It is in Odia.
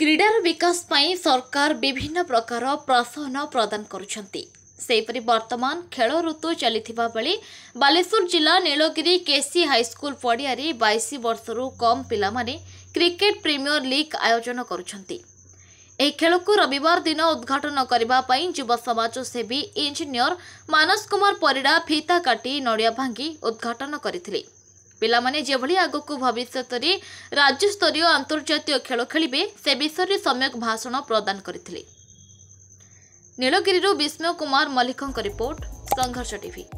କ୍ରୀଡ଼ାର ବିକାଶ ପାଇଁ ସରକାର ବିଭିନ୍ନ ପ୍ରକାର ପ୍ରୋତ୍ସାହନ ପ୍ରଦାନ କରୁଛନ୍ତି ସେହିପରି ବର୍ତ୍ତମାନ ଖେଳ ଋତୁ ଚାଲିଥିବା ବେଳେ ବାଲେଶ୍ୱର ଜିଲ୍ଲା ନୀଳଗିରି କେସି ହାଇସ୍କୁଲ ପଡ଼ିଆରେ ବାଇଶ ବର୍ଷରୁ କମ୍ ପିଲାମାନେ କ୍ରିକେଟ୍ ପ୍ରିମିୟର ଲିଗ୍ ଆୟୋଜନ କରୁଛନ୍ତି ଏହି ଖେଳକୁ ରବିବାର ଦିନ ଉଦ୍ଘାଟନ କରିବା ପାଇଁ ଯୁବ ସମାଜସେବୀ ଇଞ୍ଜିନିୟର ମାନସ କୁମାର ପରିଡ଼ା ଫିତା କାଟି ନଡ଼ିଆ ଭାଙ୍ଗି ଉଦ୍ଘାଟନ କରିଥିଲେ ପିଲାମାନେ ଯେଭଳି ଆଗକୁ ଭବିଷ୍ୟତରେ ରାଜ୍ୟସ୍ତରୀୟ ଆନ୍ତର୍ଜାତୀୟ ଖେଳ ଖେଳିବେ ସେ ବିଷୟରେ ସମ୍ୟକ ଭାଷଣ ପ୍ରଦାନ କରିଥିଲେ ନୀଳଗିରିରୁ ବିସ୍ମୟ କୁମାର ମଲ୍ଲିକଙ୍କ ରିପୋର୍ଟ ସଂଘର୍ଷ ଟିଭି